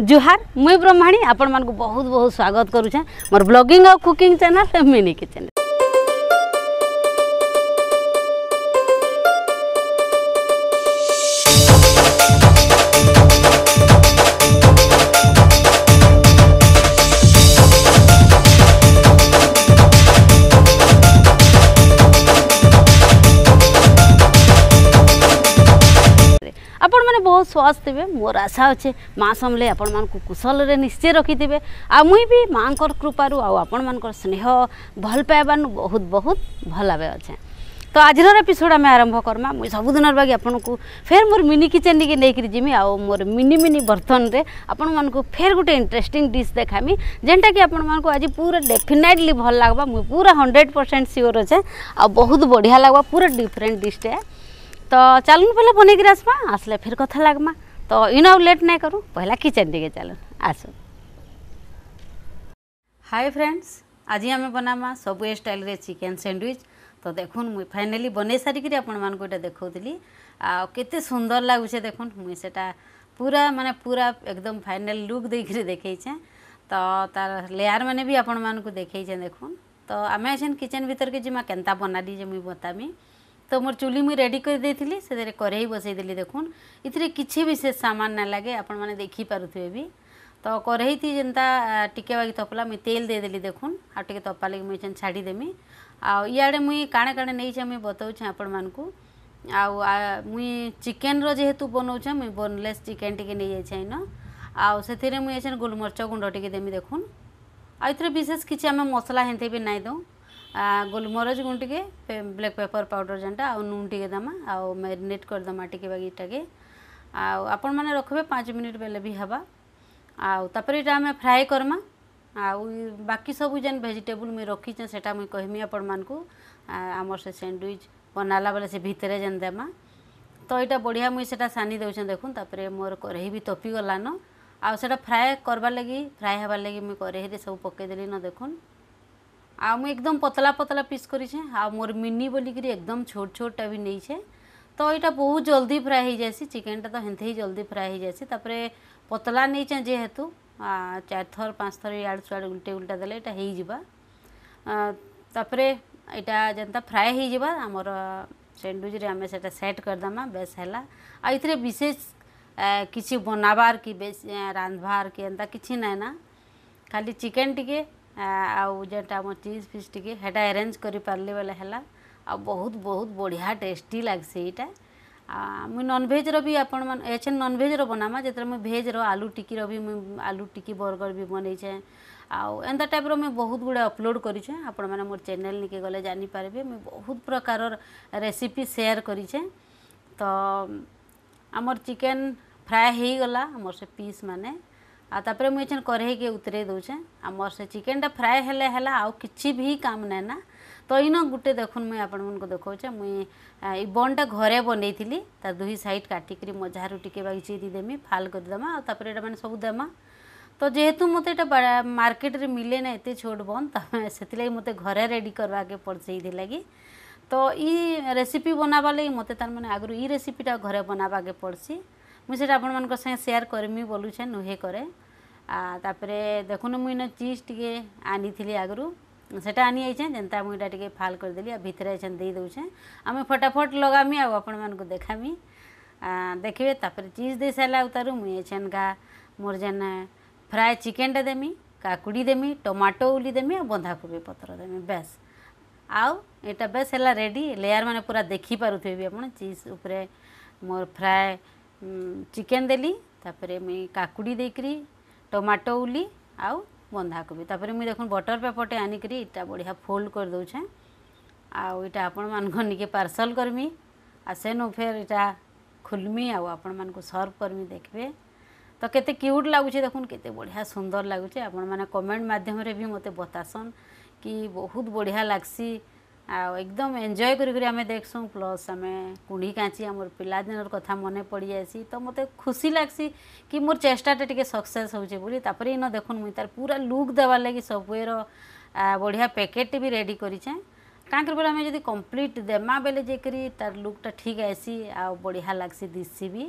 जुहार मुई ब्रह्माणी आपण मूँ बहुत बहुत स्वागत करुचे मोर ब्लगिंग और कुकिंग चैनल मिनी किचन ଆପଣମାନେ ବହୁତ ସହଜ ଥିବେ ମୋର ଆଶା ଅଛେ ମା ସମଲେ ଆପଣମାନଙ୍କୁ କୁଶଳରେ ନିଶ୍ଚୟ ରଖିଥିବେ ଆଉ ମୁଇଁ ବି ମାଆଙ୍କର କୃପାରୁ ଆଉ ଆପଣମାନଙ୍କର ସ୍ନେହ ଭଲ ପାଇବାରୁ ବହୁତ ବହୁତ ଭଲ ଭାବେ ଅଛେ ତ ଆଜିର ଏପିସୋଡ଼ ଆମେ ଆରମ୍ଭ କର୍ମା ମୁଇଁ ସବୁଦିନର ବାକି ଆପଣଙ୍କୁ ଫେର୍ ମୋର ମିନି କିଚେନ୍ ଟିକେ ନେଇକରି ଯିମି ଆଉ ମୋର ମିନି ମିନି ବର୍ତ୍ତନରେ ଆପଣମାନଙ୍କୁ ଫେର୍ ଗୋଟେ ଇଣ୍ଟରେଷ୍ଟିଂ ଡିଶ୍ ଦେଖାମି ଯେନ୍ଟାକି ଆପଣମାନଙ୍କୁ ଆଜି ପୁରା ଡେଫିନାଇଟଲି ଭଲ ଲାଗ୍ବା ମୁଇଁ ପୁରା ହଣ୍ଡ୍ରେଡ଼ ପରସେଣ୍ଟ ସିଓର୍ ଅଛେ ଆଉ ବହୁତ ବଢ଼ିଆ ଲାଗ୍ବା ପୁରା ଡିଫରେଣ୍ଟ ଡିଶ୍ଟେ तो चलन पहले बनकर आसमा आसले फिर कथा लगमा तो इन आउ लेट ना करूँ पहला किचन दिखे चलन आसु हाय फ्रेंड्स आज आम बनामा सब स्टाइल रे चिकेन सैंडविच तो देख फाइनाली बनै सारिक आपटा मानक एटा सुंदर लागुचे देखुन मुई पूरा माने पूरा एकदम फाइनल लुक देखिरे देखे तो तार लेयार मैंने भी आपण मानक देखेछे देखुन तो आमे किचन भीतर के जिमा केनता बनाली जे मुई बतामी তো মোর চুলি মুই রেডি করে দিয়েছিলি সেদের কড়াই বসাই দিলি দেখুন এতে কিছু বিশেষ সামান না লাগে আপন মানে দেখি পুথে বি তো কড়াই তি যেটা টিকে বাকি তপলা মুই তেল দিয়ে দিলি দেখুন আর তপা লাগে মুই যেন ছাড়ি আউ ইয়াড়ে মুই কাণে কাণে নেইছে মুই বতাউছে আপন মানুষ আউ মুই চিকেন যেহেতু বনাউছে মুই বোনলেস চিকেন টিকি নিয়ে যাইছে ন আউ সেথিরে মুই এছেন গোলমরচ গুণ্ড টিকি দেমি দেখুন আর এতে বিশেষ কিছু আমি মশলা হেঁতে বি না ଦେଉ ଗୋଲମରିଚ ଗୁଣ୍ଡ ଟିକେ ବ୍ଲାକ୍ ପେପର୍ ପାଉଡ଼ର ଯେନ୍ଟା ଆଉ ନୁନ୍ ଟିକେ ଦେମା ଆଉ ମ୍ୟାରିନେଟ୍ କରିଦେମା ଟିକେ ବାକି ଇଟାକେ ଆଉ ଆପଣମାନେ ରଖିବେ ପାଞ୍ଚ ମିନିଟ୍ ବେଲେ ବି ହେବା ଆଉ ତାପରେ ଇଟା ଆମେ ଫ୍ରାଏ କର୍ମା ଆଉ ବାକି ସବୁ ଯେନ୍ ଭେଜିଟେବୁଲ୍ ମୁଇଁ ରଖିଛେଁ ସେଟା ମୁଇଁ କହମି ଆପଣମାନଙ୍କୁ ଆମର ସେ ସ୍ୟାଣ୍ଡୱିଚ୍ ବନାଲା ବେଲେ ସେ ଭିତରେ ଯେନ୍ ଦେମା ତ ଇଟା ବଢ଼ିଆ ମୁଇଁ ସେଟା ସାନି ଦେଉଛେଁ ଦେଖୁନ୍ ତାପରେ ମୋର କରେଇ ବି ତପିଗଲାନ ଆଉ ସେଟା ଫ୍ରାଏ କର୍ବାର୍ ଲାଗି ଫ୍ରାଏ ହେବାର୍ ଲାଗି ମୁଇଁ କରେଇରେ ସବୁ ପକେଇଦେଲିନ ଦେଖୁନ୍ आ मुझे एकदम पतला पतला पीस करी आ मोर मिनि बोलिकी एकदम छोट छोटा भी नहीं छे तो यहाँ बहुत जल्दी फ्राए हो जाएसी चिकेनटा तो हेन्ते ही जल्दी फ्राए हो जाएसी पतला नहीं छे जेहेतु चार थर पाँच थर इड़ सुआड़ उल्टे उल्टा देले यहाँ हो तापर यहाँ जेनता फ्राए हो जावा आमर आम सेट करदमा बेस है विशेष किसी बनाबार कि बेस रांधवार कि एंता किसी ना ना खाली चिकेन टिके ଆଉ ଯେନ୍ଟା ଆମ ଚିଜ୍ ଫିସ୍ ଟିକେ ହେଟା ଆରେଞ୍ଜ କରିପାରିଲି ବୋଲେ ହେଲା ଆଉ ବହୁତ ବହୁତ ବଢ଼ିଆ ଟେଷ୍ଟି ଲାଗ୍ସି ଏଇଟା ମୁଇଁ ନନ୍ଭେଜ୍ର ବି ଆପଣମାନେ ଏଛେନ୍ ନନ୍ଭେଜ୍ର ବନାମା ଯେତେବେଳେ ମୁଇଁ ଭେଜ୍ର ଆଲୁ ଟିକିର ବି ମୁଇଁ ଆଲୁ ଟିକି ବର୍ଗର୍ ବି ବନେଇଛେଁ ଆଉ ଏନ୍ତା ଟାଇପ୍ର ମୁଇଁ ବହୁତ ଗୁଡ଼ାଏ ଅପଲୋଡ଼ କରିଛେଁ ଆପଣମାନେ ମୋର ଚ୍ୟାନେଲ୍ ନିକେ ଗଲେ ଜାନିପାରିବେ ମୁଇଁ ବହୁତ ପ୍ରକାରର ରେସିପି ସେୟାର କରିଛେଁ ତ ଆମର ଚିକେନ୍ ଫ୍ରାଏ ହେଇଗଲା ଆମର ସେ ପିସ୍ ମାନେ ଆଉ ତାପରେ ମୁଁ ଏଛେନ୍ କରେଇକି ଉତରେଇ ଦଉଛେଁ ଆଉ ମୋର ସେ ଚିକେନଟା ଫ୍ରାଏ ହେଲେ ହେଲା ଆଉ କିଛି ବି କାମ ନାଇଁ ନା ତ ଇନ ଗୁଟେ ଦେଖୁନ୍ ମୁଇଁ ଆପଣମାନଙ୍କୁ ଦେଖଉଛେଁ ମୁଇଁ ଇ ବନ୍ଟା ଘରେ ବନେଇଥିଲି ତା ଦୁଇ ସାଇଡ଼୍ କାଟିକିରି ମଝାରୁ ଟିକେ ବାକି ଚିରି ଦେମି ଫାଲ୍ କରିଦେମା ଆଉ ତାପରେ ଏଇଟା ମାନେ ସବୁ ଦେମା ତ ଯେହେତୁ ମୋତେ ଏଇଟା ମାର୍କେଟରେ ମିଲେ ନା ଏତେ ଛୋଟ ବନ୍ ତମେ ସେଥିଲାଗି ମୋତେ ଘରେ ରେଡ଼ି କରବାକେ ପଡ଼୍ସି ଏଇଥିଲାଗି ତ ଇ ରେସିପି ବନାବାର୍ ଲାଗି ମୋତେ ତାର୍ ମାନେ ଆଗରୁ ଇ ରେସିପିଟା ଘରେ ବନାବାକେ ପଡ଼୍ସି ମୁଁ ସେଇଟା ଆପଣମାନଙ୍କ ସାଙ୍ଗେ ସେୟାର କରିମି ବୋଲୁଛେଁ ନୁହେଁ କରେ ତାପରେ ଦେଖୁନୁ ମୁଇଁ ଇନ ଚିଜ୍ ଟିକେ ଆନିଥିଲି ଆଗରୁ ସେଟା ଆନି ଆଇଛେଁ ଯେନ୍ତା ମୁଇଁ ଇଟା ଟିକେ ଫାଲ୍ କରିଦେଲି ଆଉ ଭିତରେ ଏଛେନ୍ ଦେଇ ଦଉଛେଁ ଆମେ ଫଟାଫଟ୍ ଲଗାମି ଆଉ ଆପଣମାନଙ୍କୁ ଦେଖାମି ଦେଖିବେ ତାପରେ ଚିଜ୍ ଦେଇ ସାରିଲା ଆଉ ତାରୁ ମୁଇଁ ଏଛେନ୍ ଗା ମୋର ଯେନ୍ ଫ୍ରାଏ ଚିକେନ୍ଟା ଦେମି କାକୁଡ଼ି ଦେମି ଟମାଟୋ ଉଲି ଦେମି ଆଉ ବନ୍ଧାକୋବି ପତ୍ର ଦେମି ବେସ୍ ଆଉ ଏଇଟା ବେସ୍ ହେଲା ରେଡ଼ି ଲେୟାର୍ ମାନେ ପୁରା ଦେଖିପାରୁଥିବେ ବି ଆପଣ ଚିଜ୍ ଉପରେ ମୋର ଫ୍ରାଏ ଚିକେନ୍ ଦେଲି ତାପରେ ମୁଇଁ କାକୁଡ଼ି ଦେଇକରି ଟମାଟୋ ଉଲି ଆଉ ବନ୍ଧାକୋବି ତାପରେ ମୁଇଁ ଦେଖୁନ୍ ବଟର୍ ପେପର୍ଟେ ଆନିକରି ଇଟା ବଢ଼ିଆ ଫୋଲ୍ଡ କରିଦେଉଛେଁ ଆଉ ଇଟା ଆପଣମାନଙ୍କର୍ ନିକେ ପାର୍ସଲ୍ କର୍ମି ଆଉ ସେନୁ ଫେର୍ ଇଟା ଖୁଲ୍ମି ଆଉ ଆପଣମାନଙ୍କୁ ସର୍ଭ କର୍ମି ଦେଖ୍ବେ ତ କେତେ କ୍ୟୁଟ୍ ଲାଗୁଛେ ଦେଖୁନ୍ କେତେ ବଢ଼ିଆ ସୁନ୍ଦର ଲାଗୁଛେ ଆପଣମାନେ କମେଣ୍ଟ ମାଧ୍ୟମରେ ବି ମୋତେ ବତାସନ୍ କି ବହୁତ ବଢ଼ିଆ ଲାଗ୍ସି ଆଉ ଏକଦମ୍ ଏନ୍ଜୟ କରିକରି ଆମେ ଦେଖ୍ସୁଁ ପ୍ଲସ୍ ଆମେ କୁଣ୍ଢି କାଞ୍ଚି ଆମର୍ ପିଲାଦିନର କଥା ମନେ ପଡ଼ିଯାଏସି ତ ମୋତେ ଖୁସି ଲାଗ୍ସି କି ମୋର ଚେଷ୍ଟାଟା ଟିକେ ସକ୍ସେସ୍ ହେଉଛେ ବୋଲି ତାପରେ ଇନ ଦେଖୁନ୍ ମୁଇଁ ତାର୍ ପୁରା ଲୁକ୍ ଦେବାର୍ ଲାଗି ସବୁଏର ବଢ଼ିଆ ପ୍ୟାକେଟ୍ଟେ ବି ରେଡ଼ି କରିଛେଁ କାଁ କରି ବେଲେ ଆମେ ଯଦି କମ୍ପ୍ଲିଟ୍ ଦେମା ବେଲେ ଯାଇକରି ତାର୍ ଲୁକ୍ଟା ଠିକ୍ ଆଏସି ଆଉ ବଢ଼ିଆ ଲାଗ୍ସି ଦିଶ୍ସି ବି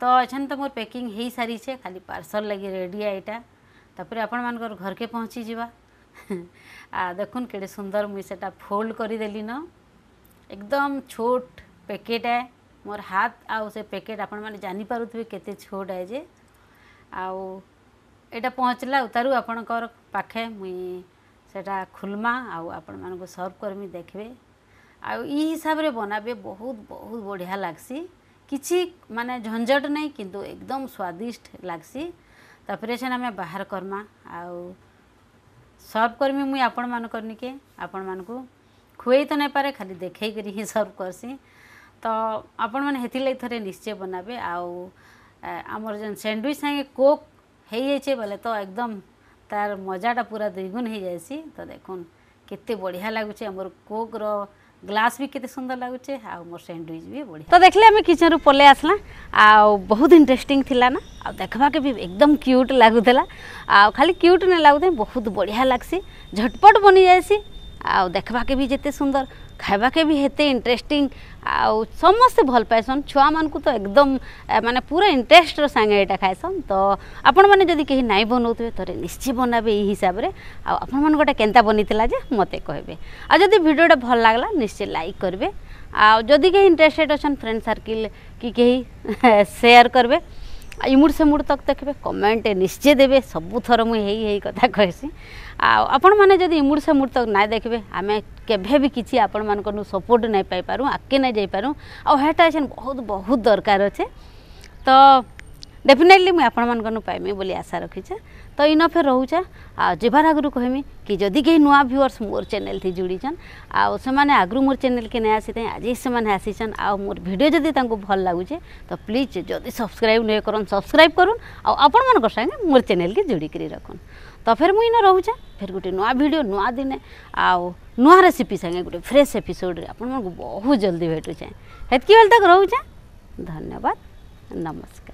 ତ ଏଛେନ୍ ତ ମୋର ପ୍ୟାକିଂ ହେଇସାରିଛେ ଖାଲି ପାର୍ସଲ୍ ଲାଗି ରେଡ଼ି ଆଇଟା ତାପରେ ଆପଣମାନଙ୍କର ଘରକେ ପହଞ୍ଚିଯିବା দেখুন কেড়ে সুন্দর মুই সেটা ফোল্ড করিদেলি ন একদম ছোট প্যাকেট আয় মোর হাত আউ সে প্যাকেট আপন মানে জানি পারুথিবে কেতে ছোট আয় যে আউ এটা পৌঁছলা উতারু আপনার পাখে মুই সেটা খুলমা আউ আপন মানুষ সর্ভ করমি দেখবে আউ ই হিসাবে বনাবে বহুত বহুত বঢ়িয়া লাগসি କିଛି ମାନେ ଝଞ୍ଝଟ ନାହିଁ କିନ୍ତୁ ଏକଦମ୍ ସ୍ୱାଦିଷ୍ଟ ଲାଗ୍ସି ତାପରେ ସେନ୍ ଆମେ ବାହାର କର୍ମା ଆଉ ସର୍ଭ କରିମି ମୁଇଁ ଆପଣମାନଙ୍କର ନିକେ ଆପଣମାନଙ୍କୁ ଖୁଏଇ ତ ନାଇଁପାରେ ଖାଲି ଦେଖେଇକରି ହିଁ ସର୍ଭ କର୍ସି ତ ଆପଣମାନେ ହେଥିର୍ଲାଗି ଥରେ ନିଶ୍ଚୟ ବନାବେ ଆଉ ଆମର ଯେନ୍ ସ୍ୟାଣ୍ଡୱିଚ୍ ସାଙ୍ଗେ କୋକ୍ ହେଇଯାଇଛେ ବେଲେ ତ ଏକଦମ୍ ତାର ମଜାଟା ପୁରା ଦୁଇଗୁଣ ହେଇଯାଇସି ତ ଦେଖୁନ୍ କେତେ ବଢ଼ିଆ ଲାଗୁଛେ ଆମର କୋକ୍ର গ্লাস বি কেতে সুন্দর লাগুছে আউ মোর স্যান্ডউইচ বি বড়িয়া তো দেখলে আমি কিচেন রু পলে আসলা আউ বহুত ইন্টারেস্টিং থিলা না আউ দেখবাকে বি একদম কিউট লাগুতলা আউ খালি কিউট না লাগুতে বহুত বড়িয়া লাগসি ঝটপট বনি যাইসি আউ দেখবাকে বি যেতে সুন্দর ଖାଇବାକେ ବି ହେତେ ଇଣ୍ଟରେଷ୍ଟିଂ ଆଉ ସମସ୍ତେ ଭଲ ପାଇସନ୍ ଛୁଆମାନଙ୍କୁ ତ ଏକଦମ ମାନେ ପୁରା ଇଣ୍ଟରେଷ୍ଟର ସାଙ୍ଗେ ଏଇଟା ଖାଇସନ୍ ତ ଆପଣମାନେ ଯଦି କେହି ନାଇଁ ବନାଉଥିବେ ଥରେ ନିଶ୍ଚୟ ବନାବେ ଏଇ ହିସାବରେ ଆଉ ଆପଣମାନଙ୍କଟା କେନ୍ତା ବନିଥିଲା ଯେ ମୋତେ କହିବେ ଆଉ ଯଦି ଭିଡ଼ିଓଟା ଭଲ ଲାଗଲା ନିଶ୍ଚୟ ଲାଇକ୍ କରିବେ ଆଉ ଯଦି କେହି ଇଣ୍ଟରେଷ୍ଟେଡ଼ ଅଛନ୍ ଫ୍ରେଣ୍ଡ ସର୍କିଲ୍ କି କେହି ସେୟାର କରିବେ ଆଉ ଇମୁଡ଼ ସିମୁଡ଼ ତକ୍ ଦେଖିବେ କମେଣ୍ଟ ନିଶ୍ଚୟ ଦେବେ ସବୁଥର ମୁଁ ହେଇ ହେଇ କଥା କହେସି ଆଉ ଆପଣମାନେ ଯଦି ଇମୁଡ଼ ସିମୁଡ଼ ତକ୍ ନାଇଁ ଦେଖିବେ ଆମେ କେବେ ବି କିଛି ଆପଣମାନଙ୍କନୁ ସପୋର୍ଟ ନାଇଁ ପାଇପାରୁ ଆଗକେ ନାଇଁ ଯାଇପାରୁ ଆଉ ହେଟା ଯେନ୍ ବହୁତ ବହୁତ ଦରକାର ଅଛେ ତ ডেফিনেটলি মুই আপনার পাইমি বলে আশা রাখিছে তো ইন ফের রহুছে আবার আগর কহমি কি যদি কে নয় ভিউর্স মোর চ্যানেল থি জুড়িছেন আসে আগর মোর চ্যানেল কে নাই আসি আজ সে আসিছেন আোর ভিডিও যদি তাঁর ভাল লাগুছে তো প্লিজ যদি সবসক্রাইব নয় করুন সবসক্রাইব করুন আপনার সঙ্গে মোর চ্যানেল কে যোড়িকি রাখুন তো ফের মুই ইন রহুছে ফের গোটে নয় ভিডিও নয় দিনে আয় রেসিপি সঙ্গে গোটে ফ্রেশ এপিসোড আপনার বহু জলদি ভেটুছে সেতকি বেল তাক রহুছে ধন্যবাদ নমস্কার